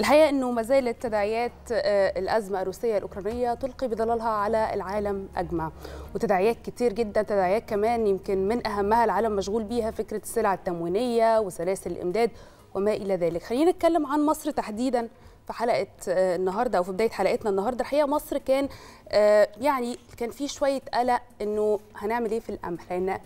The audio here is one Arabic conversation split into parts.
الحقيقه انه ما زالت تداعيات آه، الازمه الروسيه الاوكرانيه تلقي بظلالها على العالم اجمع وتداعيات كتير جدا تداعيات كمان يمكن من اهمها العالم مشغول بيها فكره السلع التموينيه وسلاسل الامداد وما الى ذلك خلينا نتكلم عن مصر تحديدا في حلقه آه، النهارده او في بدايه حلقتنا النهارده الحقيقه مصر كان آه، يعني كان في شويه قلق انه هنعمل ايه في القمح لان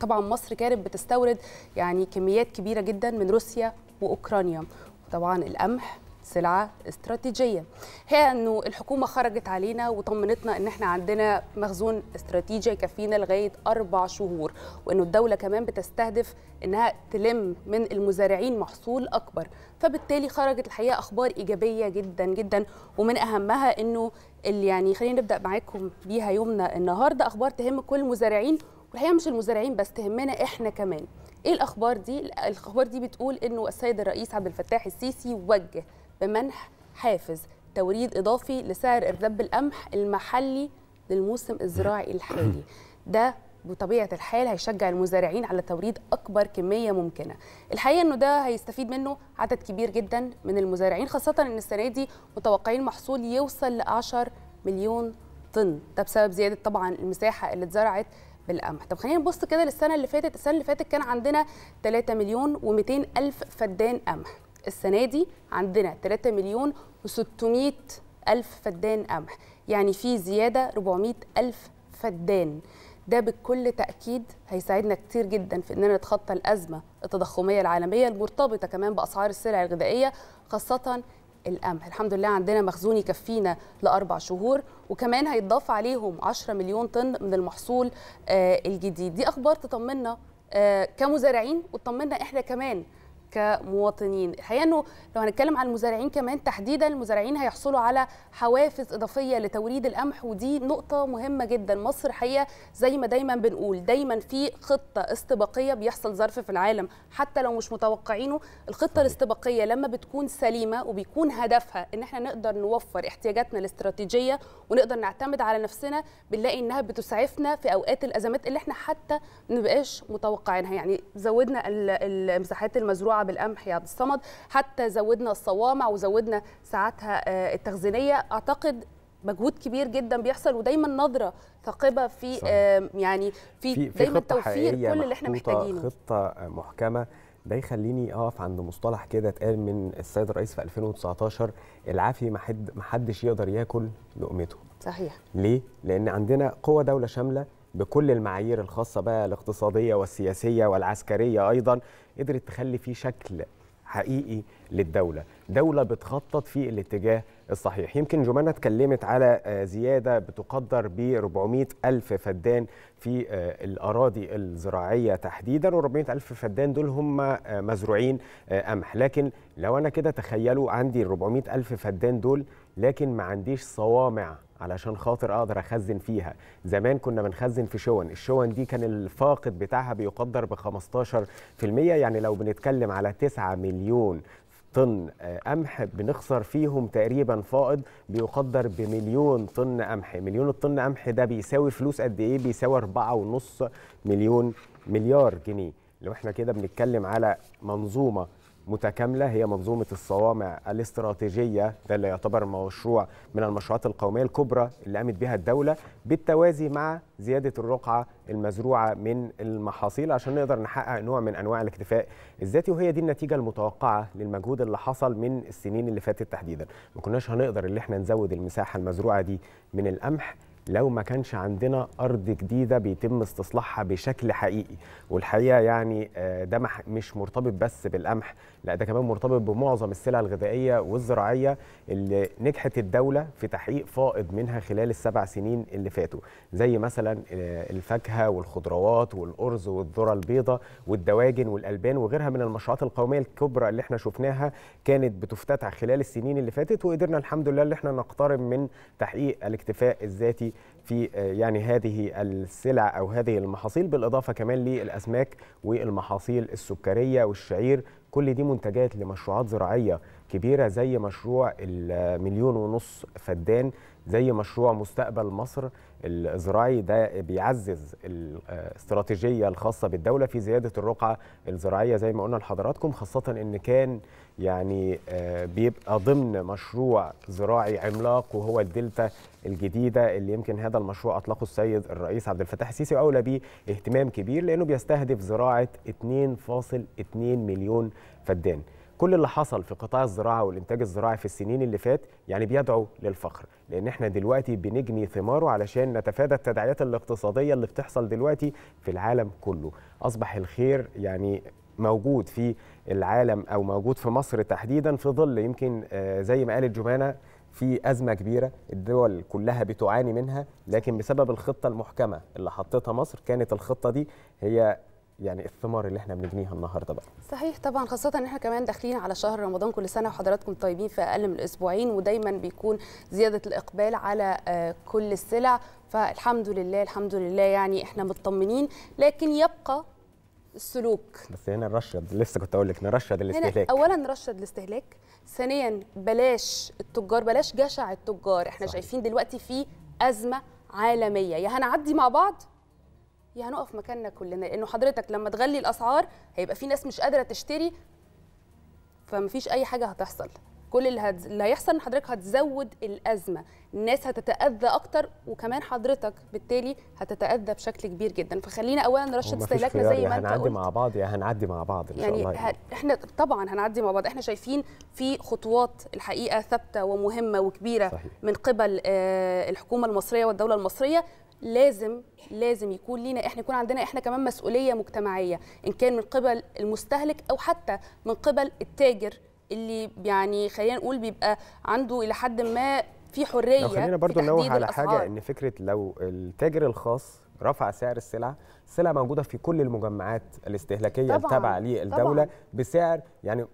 طبعا مصر كانت بتستورد يعني كميات كبيره جدا من روسيا واوكرانيا طبعا القمح سلعة استراتيجية هي أنه الحكومة خرجت علينا وطمنتنا أن احنا عندنا مخزون استراتيجي يكفينا لغاية أربع شهور وأنه الدولة كمان بتستهدف أنها تلم من المزارعين محصول أكبر فبالتالي خرجت الحقيقة أخبار إيجابية جدا جدا ومن أهمها أنه اللي يعني خلينا نبدأ معاكم بيها يومنا النهاردة أخبار تهم كل المزارعين والحقيقة مش المزارعين بس تهمنا إحنا كمان ايه الاخبار دي الاخبار دي بتقول انه السيد الرئيس عبد الفتاح السيسي وجه بمنح حافز توريد اضافي لسعر ارداب القمح المحلي للموسم الزراعي الحالي ده بطبيعه الحال هيشجع المزارعين على توريد اكبر كميه ممكنه الحقيقه انه ده هيستفيد منه عدد كبير جدا من المزارعين خاصه ان السنه دي متوقعين محصول يوصل ل 10 مليون طن ده بسبب زياده طبعا المساحه اللي اتزرعت بالقمح طب خلينا نبص كده للسنه اللي فاتت السنه اللي فاتت كان عندنا 3 مليون و200 الف فدان قمح السنه دي عندنا 3 مليون و600 الف فدان قمح يعني في زياده 400 الف فدان ده بكل تاكيد هيساعدنا كتير جدا في اننا نتخطى الازمه التضخميه العالميه المرتبطه كمان باسعار السلع الغذائيه خاصه القمح الحمد لله عندنا مخزون يكفينا لأربع شهور وكمان هيتضاف عليهم 10 مليون طن من المحصول آه، الجديد دي أخبار تطمنا آه، كمزارعين وتطمنا إحنا كمان كمواطنين الحقيقه انه لو هنتكلم عن المزارعين كمان تحديدا المزارعين هيحصلوا على حوافز اضافيه لتوريد القمح ودي نقطه مهمه جدا مصر حقيقه زي ما دايما بنقول دايما في خطه استباقيه بيحصل ظرف في العالم حتى لو مش متوقعينه الخطه الاستباقيه لما بتكون سليمه وبيكون هدفها ان احنا نقدر نوفر احتياجاتنا الاستراتيجيه ونقدر نعتمد على نفسنا بنلاقي انها بتسعفنا في اوقات الازمات اللي احنا حتى ما بنبقاش متوقعينها يعني زودنا المساحات المزروعه صعب القمح يا عبد الصمد حتى زودنا الصوامع وزودنا ساعاتها آه، التخزينيه اعتقد مجهود كبير جدا بيحصل ودايما نظره ثاقبه في يعني في, في دايما توفير كل اللي احنا محتاجينه خطه محكمه ده يخليني اقف عند مصطلح كده اتقال من السيد الرئيس في 2019 العافي ما محد حدش يقدر ياكل لقمته صحيح ليه لان عندنا قوه دوله شامله بكل المعايير الخاصه بقى الاقتصاديه والسياسيه والعسكريه ايضا قدرت تخلي فيه شكل حقيقي للدوله دوله بتخطط في الاتجاه الصحيح يمكن جمانة اتكلمت على آه، زيادة بتقدر ب 400 ألف فدان في آه، الأراضي الزراعية تحديدا و 400 ألف فدان دول هم آه، مزروعين قمح لكن لو أنا كده تخيلوا عندي 400 ألف فدان دول لكن ما عنديش صوامع علشان خاطر اقدر اخزن فيها زمان كنا بنخزن في شون الشون دي كان الفاقد بتاعها بيقدر ب 15% يعني لو بنتكلم على 9 مليون طن آه، قمح بنخسر فيهم تقريبا فائض بيقدر بمليون طن قمح مليون الطن قمح ده بيساوي فلوس قد ايه بيساوي 4.5 مليون مليار جنيه لو احنا كده بنتكلم على منظومه متكامله هي منظومه الصوامع الاستراتيجيه ده اللي يعتبر مشروع من المشروعات القوميه الكبرى اللي قامت بها الدوله بالتوازي مع زياده الرقعه المزروعه من المحاصيل عشان نقدر نحقق نوع من انواع الاكتفاء الذاتي وهي دي النتيجه المتوقعه للمجهود اللي حصل من السنين اللي فاتت تحديدا ما كناش هنقدر اللي احنا نزود المساحه المزروعه دي من القمح لو ما كانش عندنا ارض جديده بيتم استصلاحها بشكل حقيقي والحقيقه يعني آه، ده مش مرتبط بس بالقمح لا ده كمان مرتبط بمعظم السلع الغذائيه والزراعيه اللي نجحت الدوله في تحقيق فائض منها خلال السبع سنين اللي فاتوا زي مثلا آه، الفاكهه والخضروات والارز والذره البيضاء والدواجن والالبان وغيرها من المشروعات القوميه الكبرى اللي احنا شفناها كانت بتفتتح خلال السنين اللي فاتت وقدرنا الحمد لله اللي احنا نقترب من تحقيق الاكتفاء الذاتي في آه، يعني هذه السلع او هذه المحاصيل بالاضافه كمان للاسماك والمحاصيل السكريه والشعير كل دي منتجات لمشروعات زراعيه كبيره زي مشروع المليون ونص فدان زي مشروع مستقبل مصر الزراعي ده بيعزز الاستراتيجيه الخاصه بالدوله في زياده الرقعه الزراعيه زي ما قلنا لحضراتكم خاصه ان كان يعني آه، بيبقى ضمن مشروع زراعي عملاق وهو الدلتا الجديده اللي يمكن هذا المشروع اطلقه السيد الرئيس عبد الفتاح السيسي واولى بيه اهتمام كبير لانه بيستهدف زراعه 2.2 مليون فدان كل اللي حصل في قطاع الزراعه والانتاج الزراعي في السنين اللي فات يعني بيدعو للفخر لان احنا دلوقتي بنجني ثماره علشان نتفادى التداعيات الاقتصاديه اللي بتحصل دلوقتي في العالم كله اصبح الخير يعني موجود في العالم او موجود في مصر تحديدا في ظل يمكن آه، زي ما قالت جمانه في ازمه كبيره الدول كلها بتعاني منها لكن بسبب الخطه المحكمه اللي حطتها مصر كانت الخطه دي هي يعني الثمار اللي احنا بنجنيها النهارده بقى صحيح طبعا خاصه ان احنا كمان داخلين على شهر رمضان كل سنه وحضراتكم طيبين في اقل من اسبوعين ودايما بيكون زياده الاقبال على آه، كل السلع فالحمد لله الحمد لله يعني احنا مطمنين لكن يبقى السلوك بس هنا نرشد لسه كنت اقول لك نرشد الاستهلاك اولا نرشد الاستهلاك ثانيا بلاش التجار بلاش جشع التجار احنا صحيح. شايفين دلوقتي في ازمه عالميه يا هنعدي مع بعض يا هنقف مكاننا كلنا لانه حضرتك لما تغلي الاسعار هيبقى في ناس مش قادره تشتري فمفيش اي حاجه هتحصل كل اللي, هتز... اللي هيحصل ان حضرتك هتزود الازمه الناس هتتاذى اكتر وكمان حضرتك بالتالي هتتاذى بشكل كبير جدا فخلينا اولا نرشد استهلاكنا زي ما يعني انت هنعدي مع بعض يا يعني هنعدي مع بعض ان يعني شاء الله يعني. احنا طبعا هنعدي مع بعض احنا شايفين في خطوات الحقيقه ثابته ومهمه وكبيره صحيح. من قبل آه، الحكومه المصريه والدوله المصريه لازم لازم يكون لينا احنا يكون عندنا احنا كمان مسؤوليه مجتمعيه ان كان من قبل المستهلك او حتى من قبل التاجر اللي يعني خلينا نقول بيبقى عنده الى حد ما في حريه لو خلينا برضو ننوه على الأسعار. حاجه ان فكره لو التاجر الخاص رفع سعر السلع السلع موجوده في كل المجمعات الاستهلاكيه التابعه للدوله بسعر يعني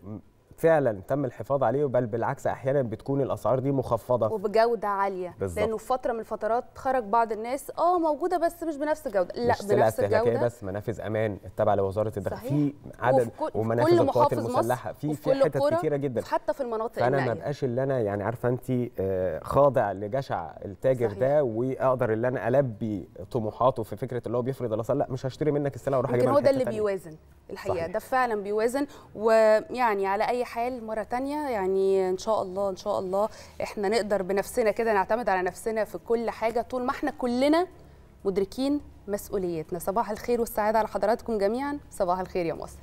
فعلا تم الحفاظ عليه بل بالعكس احيانا بتكون الاسعار دي مخفضه وبجوده عاليه بالزبط. لانه فتره من الفترات خرج بعض الناس اه موجوده بس مش بنفس الجوده لا مش بنفس الجوده بس منافذ امان التابعه لوزاره الداخليه في عدد ومنافذ القوات المسلحه في في حتت كتيره جدا حتى في المناطق فانا ما بقاش اللي انا يعني عارفه انت آه، خاضع لجشع التاجر صحيح. ده واقدر اللي انا البي طموحاته في فكره اللي هو بيفرض الاسعار لا مش هشتري منك السلعه واروح اجيبها هو ده اللي بيوازن الحقيقه صحيح. ده فعلا بيوازن ويعني على اي حال مره تانية يعني ان شاء الله ان شاء الله احنا نقدر بنفسنا كده نعتمد على نفسنا في كل حاجه طول ما احنا كلنا مدركين مسؤوليتنا صباح الخير والسعاده على حضراتكم جميعا صباح الخير يا مصر